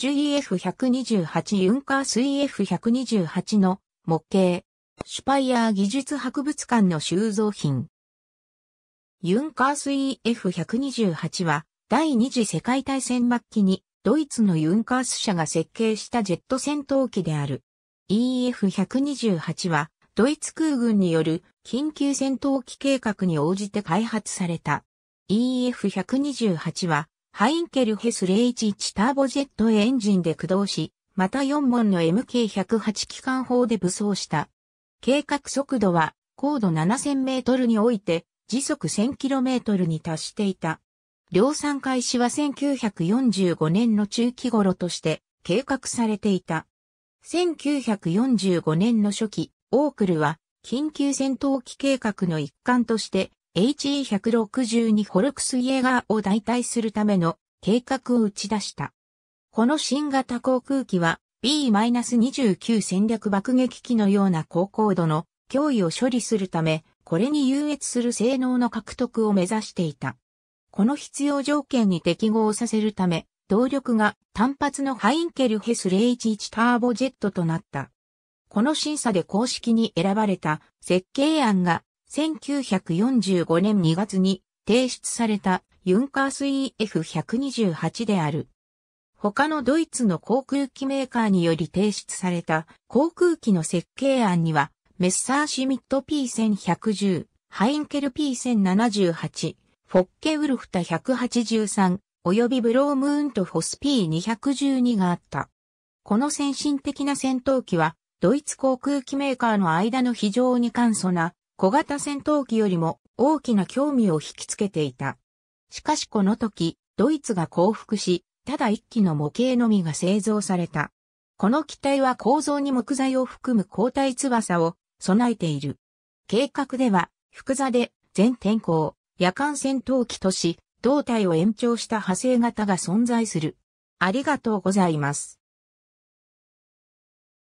GEF128 ユンカース e f 1 2 8の模型、シュパイアー技術博物館の収蔵品。ユンカース e f 1 2 8は第二次世界大戦末期にドイツのユンカース社が設計したジェット戦闘機である。EF128 はドイツ空軍による緊急戦闘機計画に応じて開発された。EF128 はハインケルヘス011ターボジェットエンジンで駆動し、また4門の MK108 機関砲で武装した。計画速度は高度7000メートルにおいて時速1000キロメートルに達していた。量産開始は1945年の中期頃として計画されていた。1945年の初期、オークルは緊急戦闘機計画の一環として HE162 ホルクスイエガーを代替するための計画を打ち出した。この新型航空機は B-29 戦略爆撃機のような高高度の脅威を処理するため、これに優越する性能の獲得を目指していた。この必要条件に適合させるため、動力が単発のハインケルヘスイ1 1ターボジェットとなった。この審査で公式に選ばれた設計案が1945年2月に提出されたユンカース EF128 である。他のドイツの航空機メーカーにより提出された航空機の設計案には、メッサーシミット P1110、ハインケル P1078、フォッケウルフタ183、及びブロームーンとフォス P212 があった。この先進的な戦闘機は、ドイツ航空機メーカーの間の非常に簡素な小型戦闘機よりも大きな興味を引きつけていた。しかしこの時、ドイツが降伏し、ただ一機の模型のみが製造された。この機体は構造に木材を含む交代翼を備えている。計画では、複座で全天候、夜間戦闘機とし、胴体を延長した派生型が存在する。ありがとうございます。